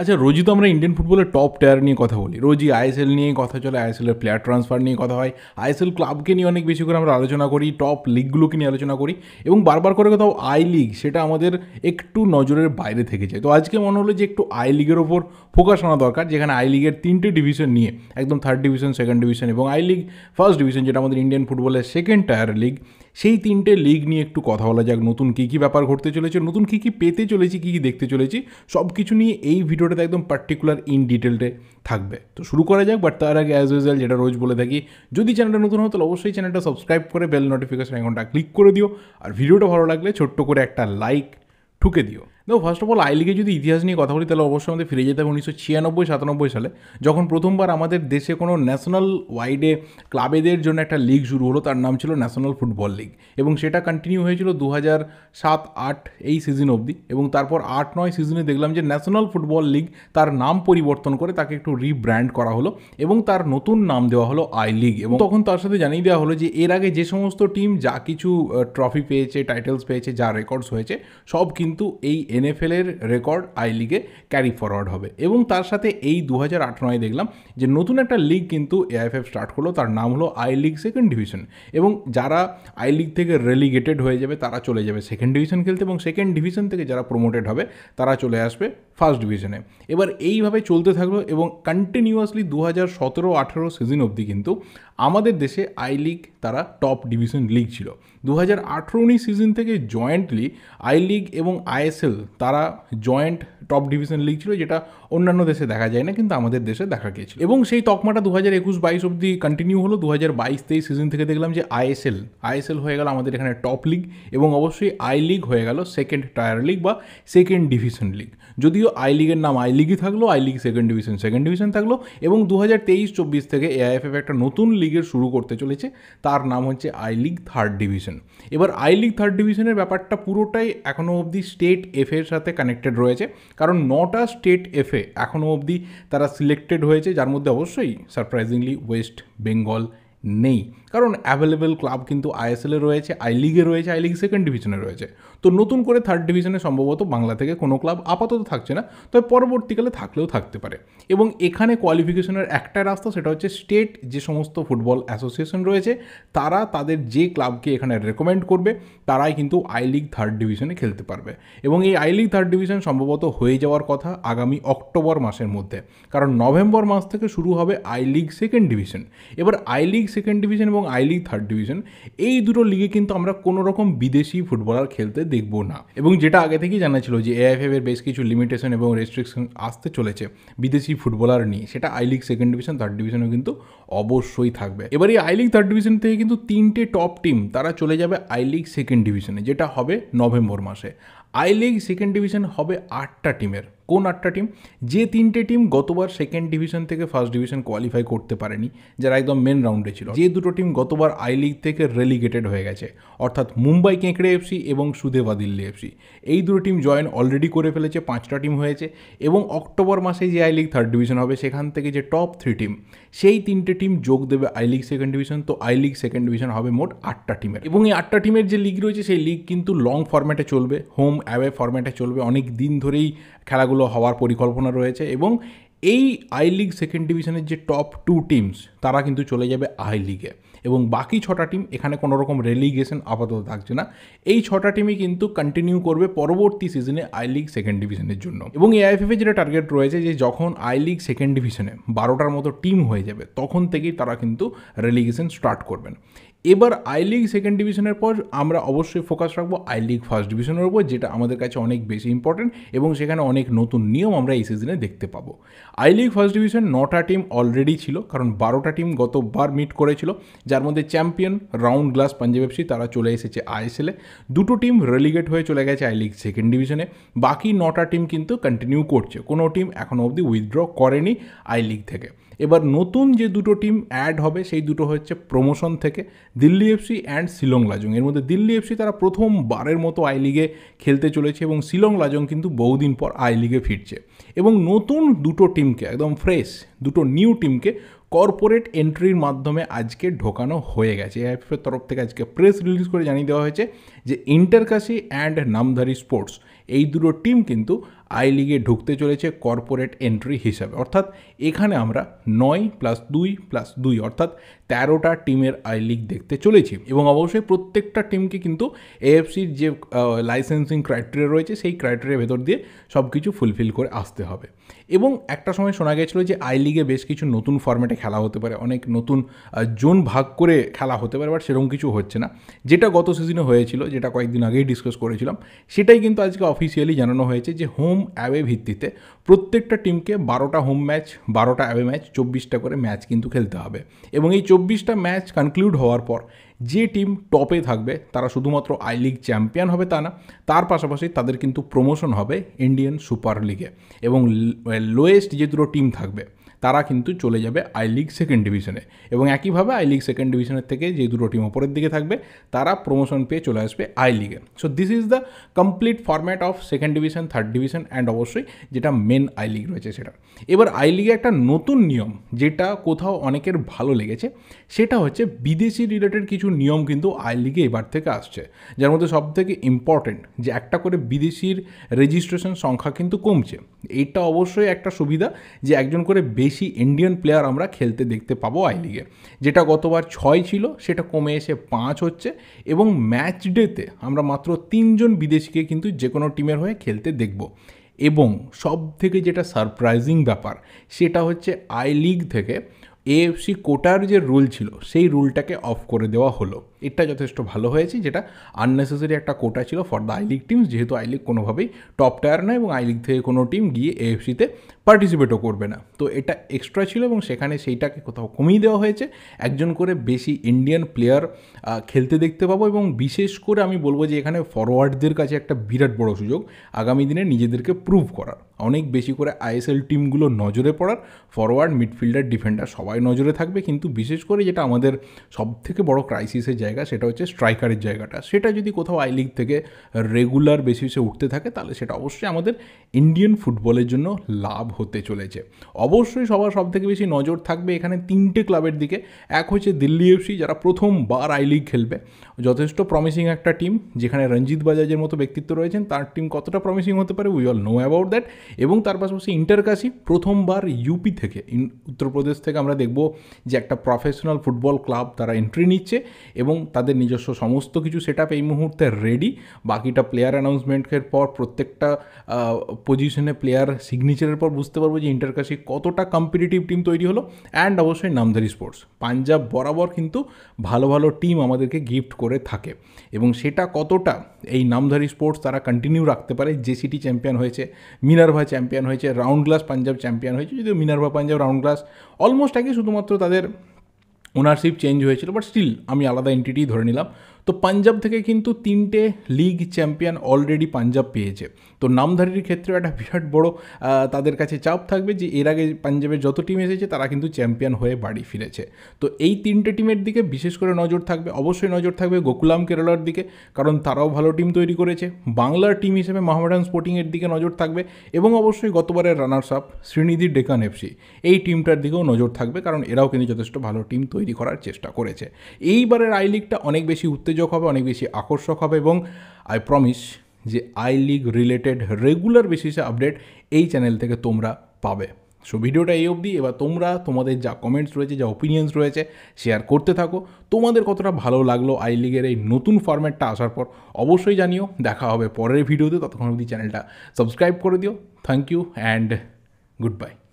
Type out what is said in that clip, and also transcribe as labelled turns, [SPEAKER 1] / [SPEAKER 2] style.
[SPEAKER 1] আচ্ছা রোজই তো আমরা ইন্ডিয়ান ফুটবলের টপ টায়ার নিয়ে কথা বলি রোজই আইএসএল নিয়ে কথা চলে আইএসএলের প্লেয়ার ট্রান্সফার নিয়ে কথা হয় আইএসএল ক্লাবকে নিয়ে অনেক বেশি করে আমরা আলোচনা করি টপ লিগগুলোকে নিয়ে আলোচনা করি এবং বারবার করে কোথাও আই লিগ সেটা আমাদের একটু নজরের বাইরে থেকে যায় তো আজকে মনে হলো যে একটু আই লিগের ওপর ফোকাস আনা দরকার যেখানে আই লিগের তিনটে ডিভিশন নিয়ে একদম থার্ড ডিভিশন সেকেন্ড ডিভিশন এবং আই লিগ ফার্স্ট ডিভিশন যেটা আমাদের ইন্ডিয়ান ফুটবলের সেকেন্ড টায়ার লিগ সেই তিনটে লিগ নিয়ে একটু কথা বলা যাক নতুন কী কী ব্যাপার ঘটতে চলেছে নতুন কী কী পেতে চলেছি কী কী দেখতে চলেছি সব কিছু নিয়ে এই ভিডিওটাতে একদম পার্টিকুলার ইন ডিটেলটে থাকবে তো শুরু করা যাক বাট তার আগে অ্যাজ ইউজুয়াল যেটা রোজ বলে থাকি যদি চ্যানেলটা নতুন হয় তাহলে অবশ্যই চ্যানেলটা সাবস্ক্রাইব করে বেল নোটিফিকেশন আইকনটা ক্লিক করে দিও আর ভিডিওটা ভালো লাগলে ছোট্ট করে একটা লাইক ঠুকে দিও দেখো ফার্স্ট অফ অল আই লিগে যদি ইতিহাস নিয়ে কথা বলি তাহলে অবশ্যই আমাদের ফিরে যেতে হবে উনিশশো ছিয়ানব্বই সাতানব্বই সালে যখন প্রথমবার আমাদের দেশে কোনো ন্যাশনাল ওয়াইডে ক্লাবেদের জন্য একটা লিগ শুরু হলো তার নাম ছিল ন্যাশনাল ফুটবল লিগ এবং সেটা কন্টিনিউ হয়েছিল দু হাজার সাত আট এই সিজন অবধি এবং তারপর আট নয় সিজনে দেখলাম যে ন্যাশনাল ফুটবল লিগ তার নাম পরিবর্তন করে তাকে একটু রিব্র্যান্ড করা হলো এবং তার নতুন নাম দেওয়া হলো আই লিগ এবং তখন তার সাথে জানিয়ে দেওয়া হলো যে এর আগে যে সমস্ত টিম যা কিছু ট্রফি পেয়েছে টাইটেলস পেয়েছে যা রেকর্ডস হয়েছে সব কিন্তু এই এনএফএলের রেকর্ড আই লিগে ক্যারি ফরওয়ার্ড হবে এবং তার সাথে এই দু হাজার নয় দেখলাম যে নতুন একটা লিগ কিন্তু এআইএফএফ স্টার্ট করলো তার নাম হলো আই লিগ সেকেন্ড ডিভিশন এবং যারা আই লিগ থেকে রেলিগেটেড হয়ে যাবে তারা চলে যাবে সেকেন্ড ডিভিশন খেলতে এবং সেকেন্ড ডিভিশন থেকে যারা প্রমোটেড হবে তারা চলে আসবে ফার্স্ট ডিভিশনে এবার এইভাবে চলতে থাকলো এবং কন্টিনিউয়াসলি দু হাজার সতেরো আঠেরো সিজন অবধি কিন্তু আমাদের দেশে আই লিগ তারা টপ ডিভিশন লিগ ছিল দু হাজার আঠেরো উনিশ সিজন থেকে জয়েন্টলি আই লিগ এবং আইএসএল তারা জয়েন্ট টপ ডিভিশন লিগ ছিল যেটা অন্যান্য দেশে দেখা যায় না কিন্তু আমাদের দেশে দেখা গিয়েছিল এবং সেই তকমাটা দু হাজার একুশ বাইশ অব্দি কন্টিনিউ হলো দু হাজার বাইশ তেইশ সিজন থেকে দেখলাম যে আইএসএল আইএসএল হয়ে গেল আমাদের এখানে টপ লিগ এবং অবশ্যই আই লিগ হয়ে গেল সেকেন্ড টায়ার লিগ বা সেকেন্ড ডিভিশন লিগ যদিও আই লিগের নাম আই লিগই থাকলো I league second division second division থাকলো এবং দু হাজার তেইশ চব্বিশ থেকে এআইএফএফ একটা নতুন লিগের শুরু করতে চলেছে তার নাম হচ্ছে আই লিগ থার্ড ডিভিশন এবার আই লিগ থার্ড ডিভিশনের ব্যাপারটা পুরোটাই এখনও অবধি স্টেট এফ এর সাথে কানেক্টেড রয়েছে কারণ নটা স্টেট এফে এখনও অবধি তারা সিলেক্টেড হয়েছে যার মধ্যে অবশ্যই সারপ্রাইজিংলি ওয়েস্ট বেঙ্গল নেই কারণ অ্যাভেলেবেল ক্লাব কিন্তু আইএসএলে রয়েছে আই লিগে রয়েছে আই লিগ সেকেন্ড ডিভিশনে রয়েছে তো নতুন করে থার্ড ডিভিশনে সম্ভবত বাংলা থেকে কোনো ক্লাব আপাতত থাকছে না তবে পরবর্তীকালে থাকলেও থাকতে পারে এবং এখানে কোয়ালিফিকেশনের একটা রাস্তা সেটা হচ্ছে স্টেট যে সমস্ত ফুটবল অ্যাসোসিয়েশন রয়েছে তারা তাদের যে ক্লাবকে এখানে রেকমেন্ড করবে তারাই কিন্তু আই লিগ থার্ড ডিভিশনে খেলতে পারবে এবং এই আই লিগ থার্ড ডিভিশন সম্ভবত হয়ে যাওয়ার কথা আগামী অক্টোবর মাসের মধ্যে কারণ নভেম্বর মাস থেকে শুরু হবে আই লিগ সেকেন্ড ডিভিশন এবার আই লিগ সেকেন্ড ডিভিশন এবং আই লিগ থার্ড ডিভিশন এই দুটো লিগে কিন্তু আমরা কোনো রকম বিদেশি ফুটবলার খেলতে দেখব না এবং যেটা আগে থেকেই জানা ছিল যে এআইএফএফ এর বেশ কিছু লিমিটেশন এবং রেস্ট্রিকশন আসতে চলেছে বিদেশি ফুটবলার নিয়ে সেটা I league second division third ডিভিশনেও কিন্তু অবশ্যই থাকবে এবার এই আই লিগ থার্ড ডিভিশন থেকে কিন্তু তিনটে টপ টিম তারা চলে যাবে আই লিগ সেকেন্ড ডিভিশনে যেটা হবে নভেম্বর মাসে আই লিগ সেকেন্ড ডিভিশন হবে আটটা টিমের কোন আটটা টিম যে তিনটে টিম গতবার সেকেন্ড ডিভিশন থেকে ফার্স্ট ডিভিশন কোয়ালিফাই করতে পারেনি যারা একদম মেন রাউন্ডে ছিল যে দুটো টিম গতবার আই লিগ থেকে রেলিগেটেড হয়ে গেছে অর্থাৎ মুম্বাই কেঁকড়ে এফসি এবং সুদেবা দিল্লি এফসি এই দুটো টিম জয়েন অলরেডি করে ফেলেছে পাঁচটা টিম হয়েছে এবং অক্টোবর মাসে যে আই লিগ থার্ড ডিভিশন হবে সেখান থেকে যে টপ থ্রি টিম সেই তিনটে টিম যোগ দেবে আই লিগ সেকেন্ড ডিভিশন তো আই লিগ সেকেন্ড ডিভিশন হবে মোট আটটা টিমের এবং এই আটটা টিমের যে লিগ রয়েছে সেই লিগ কিন্তু লং ফরম্যাটে চলবে হোম অ্যাওয়ে ফরম্যাটে চলবে অনেক দিন ধরেই খেলাগুলো দলগুলো হওয়ার পরিকল্পনা রয়েছে এবং এই আই লিগ সেকেন্ড ডিভিশনের যে টপ টু টিমস তারা কিন্তু চলে যাবে আই লিগে এবং বাকি ছটা টিম এখানে কোনো রকম রেলিগেশন আপাতত থাকছে না এই ছটা টিমই কিন্তু কন্টিনিউ করবে পরবর্তী সিজনে আই লিগ সেকেন্ড ডিভিশনের জন্য এবং এআইএফএফ যেটা টার্গেট রয়েছে যে যখন আই লিগ সেকেন্ড ডিভিশনে বারোটার মতো টিম হয়ে যাবে তখন থেকেই তারা কিন্তু রেলিগেশন স্টার্ট করবেন এবার আই লিগ সেকেন্ড ডিভিশনের পর আমরা অবশ্যই ফোকাস রাখবো আই লিগ ফার্স্ট ডিভিশনের উপর যেটা আমাদের কাছে অনেক বেশি ইম্পর্টেন্ট এবং সেখানে অনেক নতুন নিয়ম আমরা এই সিজনে দেখতে পাবো আই লিগ ফার্স্ট ডিভিশন নটা টিম অলরেডি ছিল কারণ বারোটা টিম গতবার মিট করেছিল যার মধ্যে champion round glass Punjab FC তারা চলে এসেছে আইএসএলে দুটো টিম রেলিগেট হয়ে চলে গেছে আই লিগ সেকেন্ড ডিভিশনে বাকি নটা টিম কিন্তু কন্টিনিউ করছে কোনো টিম এখনও অবধি উইথড্র করেনি আই লিগ থেকে এবার নতুন যে দুটো টিম অ্যাড হবে সেই দুটো হচ্ছে প্রমোশন থেকে দিল্লি এফসি অ্যান্ড শিলং লাজং এর মধ্যে দিল্লি এফসি তারা প্রথমবারের মতো আই লিগে খেলতে চলেছে এবং শিলং লাজং কিন্তু বহুদিন পর আই লিগে ফিরছে এবং নতুন দুটো টিমকে একদম ফ্রেশ দুটো নিউ টিমকে কর্পোরেট এন্ট্রির মাধ্যমে আজকে ঢোকানো হয়ে গেছে এআইএফের তরফ থেকে আজকে প্রেস রিলিজ করে জানিয়ে দেওয়া হয়েছে যে ইন্টারকাশি অ্যান্ড নামধারী স্পোর্টস এই দুটো টিম কিন্তু আই লিগে ঢুকতে চলেছে কর্পোরেট এন্ট্রি হিসাবে অর্থাৎ এখানে আমরা নয় প্লাস দুই প্লাস দুই অর্থাৎ তেরোটা টিমের আই লিগ দেখতে চলেছি এবং অবশ্যই প্রত্যেকটা টিমকে কিন্তু এএফসির যে লাইসেন্সিং ক্রাইটেরিয়া রয়েছে সেই ক্রাইটেরিয়ার ভেতর দিয়ে সব কিছু ফুলফিল করে আসতে হবে এবং একটা সময় শোনা গেছিলো যে আই লিগে বেশ কিছু নতুন ফর্ম্যাটে খেলা হতে পারে অনেক নতুন জোন ভাগ করে খেলা হতে পারে বাট সেরকম কিছু হচ্ছে না যেটা গত সিজনে হয়েছিল যেটা কয়েকদিন আগেই ডিসকাস করেছিলাম সেটাই কিন্তু আজকে অফিসিয়ালি জানানো হয়েছে যে হোম হোম অ্যাওয়ে ভিত্তিতে প্রত্যেকটা টিমকে বারোটা হোম ম্যাচ বারোটা অ্যাওয়ে ম্যাচ চব্বিশটা করে ম্যাচ কিন্তু খেলতে হবে এবং এই চব্বিশটা ম্যাচ কনক্লুড হওয়ার পর যে টিম টপে থাকবে তারা শুধুমাত্র আই লিগ চ্যাম্পিয়ন হবে তা না তার পাশাপাশি তাদের কিন্তু প্রমোশন হবে ইন্ডিয়ান সুপার লিগে এবং লোয়েস্ট যে দুটো টিম থাকবে তারা কিন্তু চলে যাবে আই লিগ সেকেন্ড ডিভিশনে এবং একইভাবে আই লিগ সেকেন্ড ডিভিশনের থেকে যে দুটো টিম ওপরের দিকে থাকবে তারা প্রমোশন পেয়ে চলে আসবে আই লিগে so this is the complete format of second division third division and অবশ্যই যেটা মেন আই লিগ রয়েছে সেটা এবার আই লিগে একটা নতুন নিয়ম যেটা কোথাও অনেকের ভালো লেগেছে সেটা হচ্ছে বিদেশি রিলেটেড কিছু নিয়ম কিন্তু আই লিগে এবার থেকে আসছে যার মধ্যে সবথেকে ইম্পর্টেন্ট যে একটা করে বিদেশির রেজিস্ট্রেশন সংখ্যা কিন্তু কমছে এটা অবশ্যই একটা সুবিধা যে একজন করে বেশি ইন্ডিয়ান প্লেয়ার আমরা খেলতে দেখতে পাবো আই লিগে যেটা গতবার ছয় ছিল সেটা কমে এসে পাঁচ হচ্ছে এবং ম্যাচ ডেতে আমরা মাত্র তিনজন বিদেশিকে কিন্তু যে কোনো টিমের হয়ে খেলতে দেখব এবং সব থেকে যেটা সারপ্রাইজিং ব্যাপার সেটা হচ্ছে আই লিগ থেকে এএফসি কোটার যে রুল ছিল সেই রুলটাকে অফ করে দেওয়া হলো এটা যথেষ্ট ভালো হয়েছে যেটা আননেসেসারি একটা কোটা ছিল for the I league teams যেহেতু আই লিগ কোনোভাবেই টপ টায়ার নয় এবং আই লিগ থেকে কোনো টিম গিয়ে এএফসিতে পার্টিসিপেটও করবে না তো এটা এক্সট্রা ছিল এবং সেখানে সেইটাকে কোথাও কমিয়ে দেওয়া হয়েছে একজন করে বেশি ইন্ডিয়ান প্লেয়ার খেলতে দেখতে পাবো এবং বিশেষ করে আমি বলবো যে এখানে ফরওয়ার্ডদের কাছে একটা বিরাট বড় সুযোগ আগামী দিনে নিজেদেরকে প্রুভ করার অনেক বেশি করে আইএসএল টিমগুলো নজরে পড়ার ফরওয়ার্ড মিডফিল্ডার ডিফেন্ডার সবাই নজরে থাকবে কিন্তু বিশেষ করে যেটা আমাদের সব থেকে বড় ক্রাইসিসের জায়গা সেটা হচ্ছে স্ট্রাইকারের জায়গাটা সেটা যদি কোথাও আই লিগ থেকে রেগুলার বেসিসে উঠতে থাকে তাহলে সেটা অবশ্যই আমাদের ইন্ডিয়ান ফুটবলের জন্য লাভ হতে চলেছে অবশ্যই সবার সব থেকে বেশি নজর থাকবে এখানে তিনটে ক্লাবের দিকে এক হচ্ছে দিল্লি এফসি যারা প্রথমবার আই লিগ খেলবে যথেষ্ট প্রমিসিং একটা টিম যেখানে রঞ্জিত বাজাজের মতো ব্যক্তিত্ব রয়েছেন তার টিম কতটা প্রমিসিং হতে পারে we all know about that এবং তার পাশাপাশি ইন্টারকাশি প্রথমবার ইউপি থেকে উত্তরপ্রদেশ থেকে আমরা দেখব যে একটা প্রফেশনাল ফুটবল ক্লাব তারা এন্ট্রি নিচ্ছে এবং তাদের নিজস্ব সমস্ত কিছু সেট এই মুহূর্তে রেডি বাকিটা প্লেয়ার অ্যানাউন্সমেন্টের পর প্রত্যেকটা পজিশনে প্লেয়ার সিগনেচারের পর বুঝতে বুঝতে পারবো যে ইন্টার কাশি কতটা কম্পিটিটিভ টিম তৈরি হলো অ্যান্ড অবশ্যই নামধারি স্পোর্টস পাঞ্জাব বরাবর কিন্তু ভালো ভালো টিম আমাদেরকে গিফট করে থাকে এবং সেটা কতটা এই নামধারি স্পোর্টস তারা কন্টিনিউ রাখতে পারে জেসিটি চ্যাম্পিয়ন হয়েছে মিনারভা চ্যাম্পিয়ন হয়েছে রাউন্ড গ্লাস পাঞ্জাব চ্যাম্পিয়ন হয়েছে যদিও Minerva Punjab round glass almost আগে শুধুমাত্র তাদের ওনারশিপ চেঞ্জ হয়েছিল বাট স্টিল আমি আলাদা এন্টিটি ধরে নিলাম তো পাঞ্জাব থেকে কিন্তু তিনটে লিগ চ্যাম্পিয়ন অলরেডি পাঞ্জাব পেয়েছে তো নামধারীর ক্ষেত্রেও একটা বিরাট বড় তাদের কাছে চাপ থাকবে যে এর আগে পাঞ্জাবের যত টিম এসেছে তারা কিন্তু চ্যাম্পিয়ন হয়ে বাড়ি ফিরেছে তো এই তিনটে টিমের দিকে বিশেষ করে নজর থাকবে অবশ্যই নজর থাকবে গোকুলাম কেরালার দিকে কারণ তারাও ভালো টিম তৈরি করেছে বাংলার টিম হিসেবে মহামেডান স্পোর্টিংয়ের দিকে নজর থাকবে এবং অবশ্যই গতবারের runners up Sreenidi Deccan FC এই টিমটার দিকেও নজর থাকবে কারণ এরাও কিন্তু যথেষ্ট ভালো টিম তৈরি করার চেষ্টা করেছে এইবারের আই লিগটা অনেক বেশি উত্তেজ সুযোগ হবে অনেক বেশি আকর্ষক হবে এবং আই প্রমিস যে আই লিগ রিলেটেড রেগুলার বেসিসে আপডেট এই চ্যানেল থেকে তোমরা পাবে সো ভিডিওটা এই অবধি এবার তোমরা তোমাদের যা কমেন্টস রয়েছে যা ওপিনিয়ন্স রয়েছে শেয়ার করতে থাকো তোমাদের কতটা ভালো লাগলো আই লিগের এই নতুন ফর্ম্যাটটা আসার পর অবশ্যই জানিও দেখা হবে পরের ভিডিওতে ততক্ষণ অবধি চ্যানেলটা সাবস্ক্রাইব করে দিও thank you and good bye